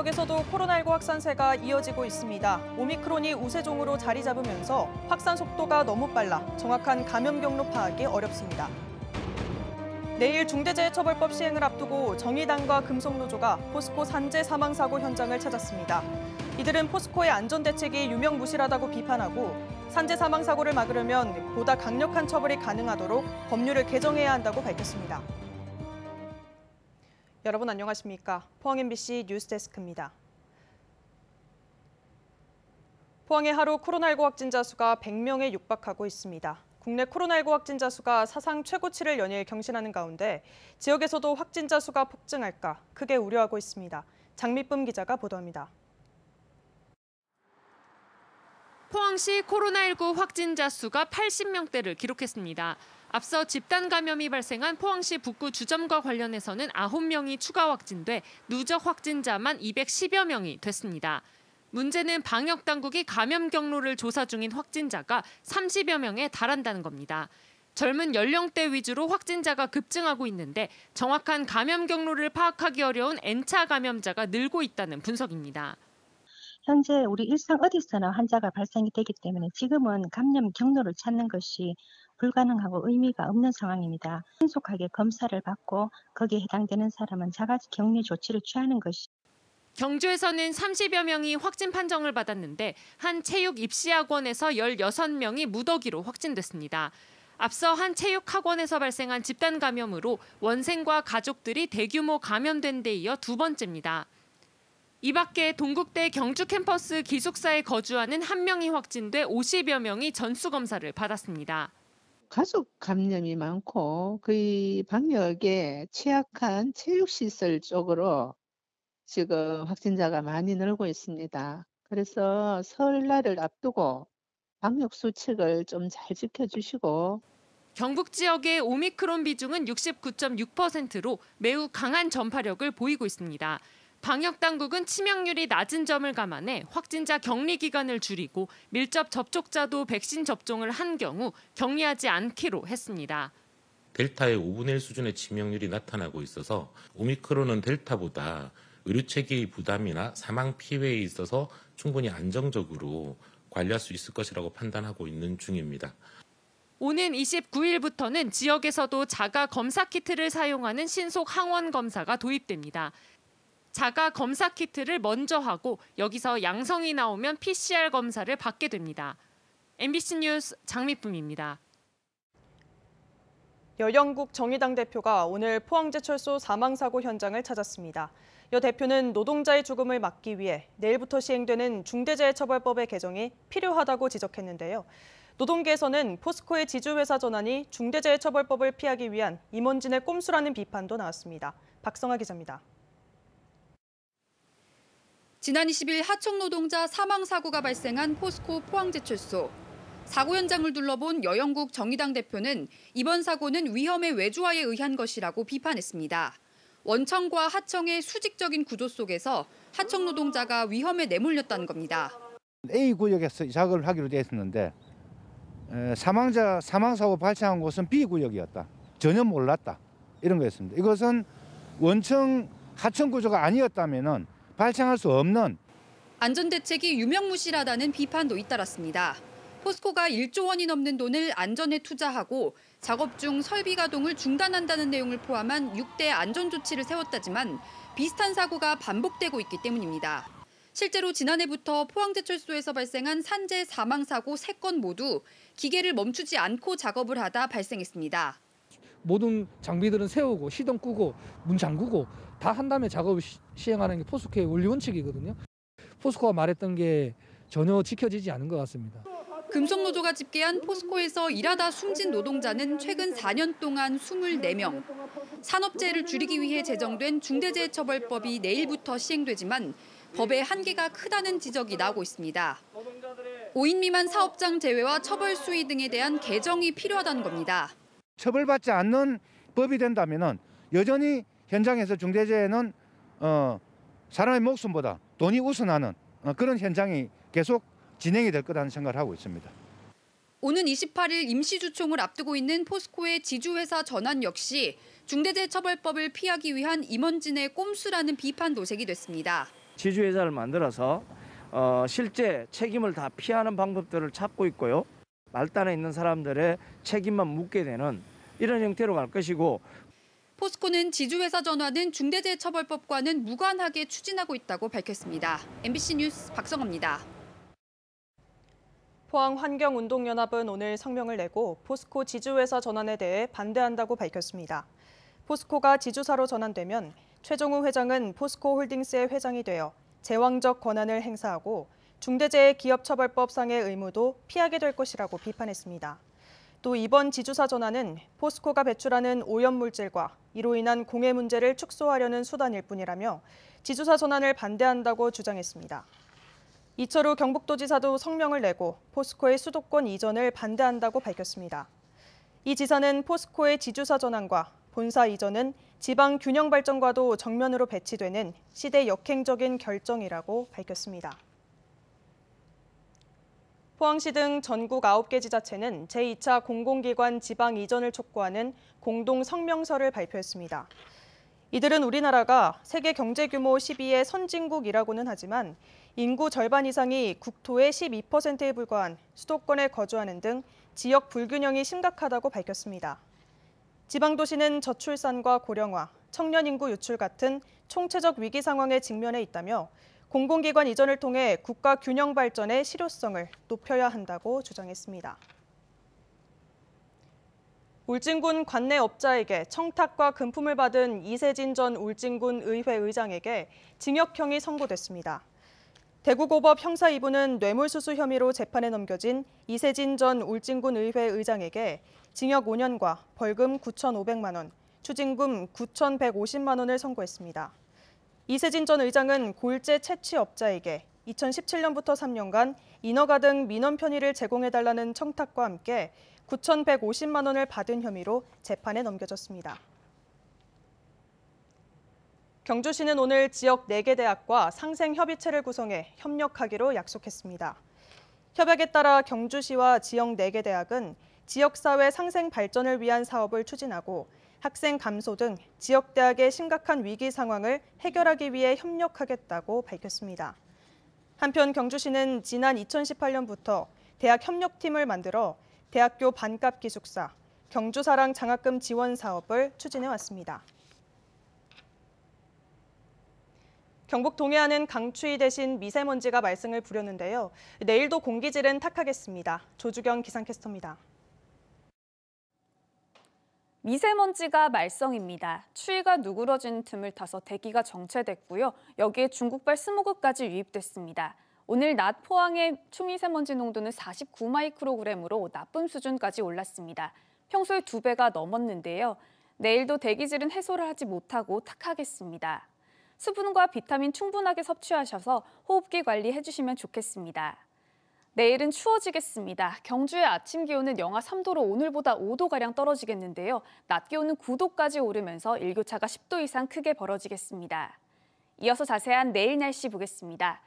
지역에서도 코로나19 확산세가 이어지고 있습니다. 오미크론이 우세종으로 자리 잡으면서 확산 속도가 너무 빨라 정확한 감염 경로 파악이 어렵습니다. 내일 중대재해처벌법 시행을 앞두고 정의당과 금속노조가 포스코 산재 사망사고 현장을 찾았습니다. 이들은 포스코의 안전대책이 유명무실하다고 비판하고 산재 사망사고를 막으려면 보다 강력한 처벌이 가능하도록 법률을 개정해야 한다고 밝혔습니다. 여러분 안녕하십니까? 포항 MBC 뉴스데스크입니다. 포항의 하루 코로나19 확진자 수가 100명에 육박하고 있습니다. 국내 코로나19 확진자 수가 사상 최고치를 연일 경신하는 가운데 지역에서도 확진자 수가 폭증할까 크게 우려하고 있습니다. 장미쁨 기자가 보도합니다. 포항시 코로나19 확진자 수가 80명대를 기록했습니다. 앞서 집단 감염이 발생한 포항시 북구 주점과 관련해서는 9명이 추가 확진돼 누적 확진자만 210여 명이 됐습니다. 문제는 방역 당국이 감염 경로를 조사 중인 확진자가 30여 명에 달한다는 겁니다. 젊은 연령대 위주로 확진자가 급증하고 있는데 정확한 감염 경로를 파악하기 어려운 N차 감염자가 늘고 있다는 분석입니다. 현재 우리 일상 어디서나 환자가 발생이 되기 때문에 지금은 감염 경로를 찾는 것이 불가능하고 의미가 없는 상황입니다. 신속하게 검사를 받고 거기에 해당되는 사람은 자가 격리 조치를 취하는 것이 경주에서는 30여 명이 확진 판정을 받았는데 한 체육 입시학원에서 16명이 무더기로 확진됐습니다. 앞서 한 체육학원에서 발생한 집단 감염으로 원생과 가족들이 대규모 감염된 데 이어 두 번째입니다. 이 밖에 동국대 경주 캠퍼스 기숙사에 거주하는 한 명이 확진돼 50여 명이 전수 검사를 받았습니다. 가족 감염이 많고 거의 방역에 취약한 체육시설 쪽으로 지금 확진자가 많이 늘고 있습니다. 그래서 설날을 앞두고 방역 수칙을 좀 잘 지켜주시고 경북 지역의 오미크론 비중은 69.6%로 매우 강한 전파력을 보이고 있습니다. 방역 당국은 치명률이 낮은 점을 감안해 확진자 격리 기간을 줄이고 밀접 접촉자도 백신 접종을 한 경우 격리하지 않기로 했습니다. 델타의 5분의 1 수준의 치명률이 나타나고 있어서 오미크론은 델타보다 의료체계의 부담이나 사망 피해에 있어서 충분히 안정적으로 관리할 수 있을 것이라고 판단하고 있는 중입니다. 오는 29일부터는 지역에서도 자가 검사 키트를 사용하는 신속 항원 검사가 도입됩니다. 자가 검사 키트를 먼저 하고 여기서 양성이 나오면 PCR 검사를 받게 됩니다. MBC 뉴스 장미쁨입니다. 여영국 정의당 대표가 오늘 포항제철소 사망사고 현장을 찾았습니다. 여 대표는 노동자의 죽음을 막기 위해 내일부터 시행되는 중대재해처벌법의 개정이 필요하다고 지적했는데요. 노동계에서는 포스코의 지주회사 전환이 중대재해처벌법을 피하기 위한 임원진의 꼼수라는 비판도 나왔습니다. 박성아 기자입니다. 지난 20일 하청 노동자 사망 사고가 발생한 포스코 포항제철소. 사고 현장을 둘러본 여영국 정의당 대표는 이번 사고는 위험의 외주화에 의한 것이라고 비판했습니다. 원청과 하청의 수직적인 구조 속에서 하청 노동자가 위험에 내몰렸다는 겁니다. A 구역에서 작업을 하기로 되었는데 사망자 사망 사고 발생한 곳은 B 구역이었다. 전혀 몰랐다. 이런 거였습니다. 이것은 원청 하청 구조가 아니었다면은 발생할 수 없는 안전대책이 유명무실하다는 비판도 잇따랐습니다. 포스코가 1조 원이 넘는 돈을 안전에 투자하고 작업 중 설비 가동을 중단한다는 내용을 포함한 6대 안전 조치를 세웠다지만 비슷한 사고가 반복되고 있기 때문입니다. 실제로 지난해부터 포항제철소에서 발생한 산재 사망 사고 3건 모두 기계를 멈추지 않고 작업을 하다 발생했습니다. 모든 장비들은 세우고 시동 끄고 문 잠그고 다 한 다음에 작업을 시, 시행하는 게 포스코의 원리 원칙이거든요. 포스코가 말했던 게 전혀 지켜지지 않은 것 같습니다. 금속노조가 집계한 포스코에서 일하다 숨진 노동자는 최근 4년 동안 24명. 산업재해를 줄이기 위해 제정된 중대재해처벌법이 내일부터 시행되지만 법의 한계가 크다는 지적이 나오고 있습니다. 5인 미만 사업장 제외와 처벌 수위 등에 대한 개정이 필요하다는 겁니다. 처벌받지 않는 법이 된다면은 여전히 현장에서 중대재해는 어, 사람의 목숨보다 돈이 우선하는 어, 그런 현장이 계속 진행이 될 거라는 생각을 하고 있습니다. 오는 28일 임시주총을 앞두고 있는 포스코의 지주회사 전환 역시 중대재해처벌법을 피하기 위한 임원진의 꼼수라는 비판 도색이 됐습니다. 지주회사를 만들어서 어, 실제 책임을 다 피하는 방법들을 찾고 있고요. 말단에 있는 사람들의 책임만 묻게 되는 이런 형태로 갈 것이고 포스코는 지주회사 전환은 중대재해처벌법과는 무관하게 추진하고 있다고 밝혔습니다. MBC 뉴스 박성입니다. 포항환경운동연합은 오늘 성명을 내고 포스코 지주회사 전환에 대해 반대한다고 밝혔습니다. 포스코가 지주사로 전환되면 최종우 회장은 포스코 홀딩스의 회장이 되어 제왕적 권한을 행사하고 중대재해기업처벌법상의 의무도 피하게 될 것이라고 비판했습니다. 또 이번 지주사 전환은 포스코가 배출하는 오염물질과 이로 인한 공해 문제를 축소하려는 수단일 뿐이라며 지주사 전환을 반대한다고 주장했습니다. 이철우 경북도지사도 성명을 내고 포스코의 수도권 이전을 반대한다고 밝혔습니다. 이 지사는 포스코의 지주사 전환과 본사 이전은 지방 균형 발전과도 정면으로 배치되는 시대 역행적인 결정이라고 밝혔습니다. 포항시 등 전국 9개 지자체는 제2차 공공기관 지방 이전을 촉구하는 공동 성명서를 발표했습니다. 이들은 우리나라가 세계 경제 규모 10위의 선진국이라고는 하지만 인구 절반 이상이 국토의 12%에 불과한 수도권에 거주하는 등 지역 불균형이 심각하다고 밝혔습니다. 지방도시는 저출산과 고령화, 청년 인구 유출 같은 총체적 위기 상황에 직면해 있다며 공공기관 이전을 통해 국가 균형 발전의 실효성을 높여야 한다고 주장했습니다. 울진군 관내 업자에게 청탁과 금품을 받은 이세진 전 울진군 의회 의장에게 징역형이 선고됐습니다. 대구고법 형사 2부는 뇌물수수 혐의로 재판에 넘겨진 이세진 전 울진군 의회 의장에게 징역 5년과 벌금 9,500만 원, 추징금 9,150만 원을 선고했습니다. 이세진 전 의장은 골재 채취업자에게 2017년부터 3년간 인허가 등 민원 편의를 제공해달라는 청탁과 함께 9,150만 원을 받은 혐의로 재판에 넘겨졌습니다. 경주시는 오늘 지역 4개 대학과 상생협의체를 구성해 협력하기로 약속했습니다. 협약에 따라 경주시와 지역 4개 대학은 지역사회 상생 발전을 위한 사업을 추진하고 학생 감소 등 지역 대학의 심각한 위기 상황을 해결하기 위해 협력하겠다고 밝혔습니다. 한편 경주시는 지난 2018년부터 대학 협력팀을 만들어 대학교 반값 기숙사, 경주사랑 장학금 지원 사업을 추진해 왔습니다. 경북 동해안은 강추위 대신 미세먼지가 말썽을 부렸는데요. 내일도 공기질은 탁하겠습니다. 조주경 기상캐스터입니다. 미세먼지가 말썽입니다. 추위가 누그러진 틈을 타서 대기가 정체됐고요. 여기에 중국발 스모그까지 유입됐습니다. 오늘 낮 포항의 초미세먼지 농도는 49마이크로그램으로 나쁨 수준까지 올랐습니다. 평소의 두배가 넘었는데요. 내일도 대기질은 해소를 하지 못하고 탁하겠습니다. 수분과 비타민 충분하게 섭취하셔서 호흡기 관리해 주시면 좋겠습니다. 내일은 추워지겠습니다. 경주의 아침 기온은 영하 3도로 오늘보다 5도가량 떨어지겠는데요. 낮 기온은 9도까지 오르면서 일교차가 10도 이상 크게 벌어지겠습니다. 이어서 자세한 내일 날씨 보겠습니다.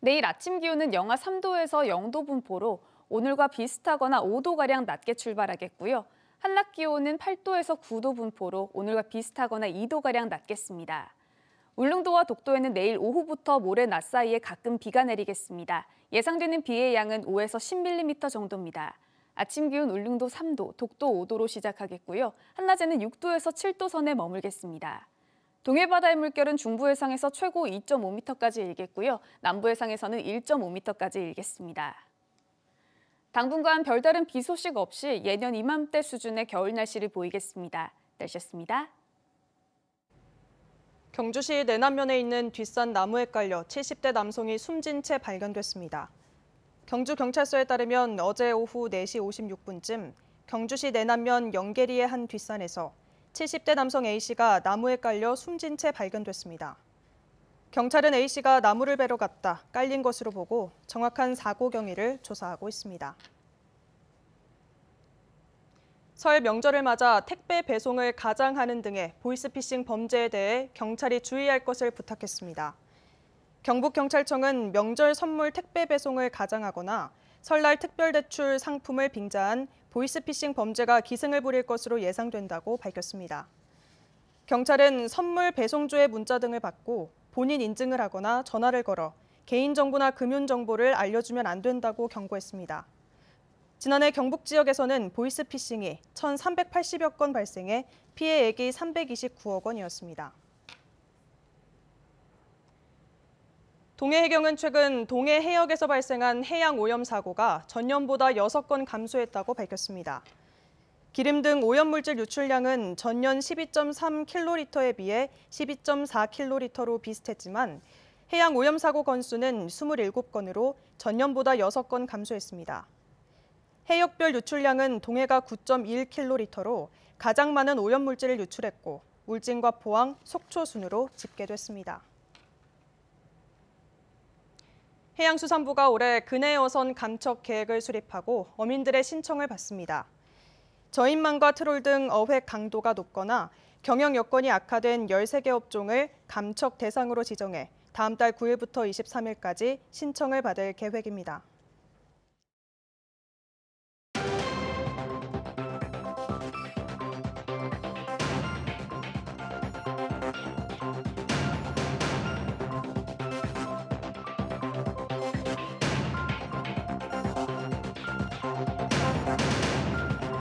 내일 아침 기온은 영하 3도에서 0도 분포로 오늘과 비슷하거나 5도가량 낮게 출발하겠고요. 한낮 기온은 8도에서 9도 분포로 오늘과 비슷하거나 2도가량 낮겠습니다. 울릉도와 독도에는 내일 오후부터 모레 낮 사이에 가끔 비가 내리겠습니다. 예상되는 비의 양은 5에서 10mm 정도입니다. 아침 기온 울릉도 3도, 독도 5도로 시작하겠고요. 한낮에는 6도에서 7도 선에 머물겠습니다. 동해바다의 물결은 중부 해상에서 최고 2.5m까지 일겠고요. 남부 해상에서는 1.5m까지 일겠습니다. 당분간 별다른 비 소식 없이 예년 이맘때 수준의 겨울 날씨를 보이겠습니다. 날씨였습니다. 경주시 내남면에 있는 뒷산 나무에 깔려 70대 남성이 숨진 채 발견됐습니다. 경주경찰서에 따르면 어제 오후 4시 56분쯤 경주시 내남면 영계리의 한 뒷산에서 70대 남성 A씨가 나무에 깔려 숨진 채 발견됐습니다. 경찰은 A씨가 나무를 베러 갔다 깔린 것으로 보고 정확한 사고 경위를 조사하고 있습니다. 설 명절을 맞아 택배 배송을 가장하는 등의 보이스피싱 범죄에 대해 경찰이 주의할 것을 부탁했습니다. 경북경찰청은 명절 선물 택배 배송을 가장하거나 설날 특별대출 상품을 빙자한 보이스피싱 범죄가 기승을 부릴 것으로 예상된다고 밝혔습니다. 경찰은 선물 배송조회 문자 등을 받고 본인 인증을 하거나 전화를 걸어 개인정보나 금융정보를 알려주면 안 된다고 경고했습니다. 지난해 경북 지역에서는 보이스피싱이 1,380여 건 발생해 피해액이 329억 원이었습니다. 동해 해경은 최근 동해 해역에서 발생한 해양 오염 사고가 전년보다 6건 감소했다고 밝혔습니다. 기름 등 오염물질 유출량은 전년 12.3킬로리터에 비해 12.4킬로리터로 비슷했지만 해양 오염 사고 건수는 27건으로 전년보다 6건 감소했습니다. 해역별 유출량은 동해가 9 1킬로리터로 가장 많은 오염물질을 유출했고 울진과 포항, 속초 순으로 집계됐습니다. 해양수산부가 올해 근해 어선 감척 계획을 수립하고 어민들의 신청을 받습니다. 저인망과 트롤 등 어획 강도가 높거나 경영 여건이 악화된 13개 업종을 감척 대상으로 지정해 다음 달 9일부터 23일까지 신청을 받을 계획입니다.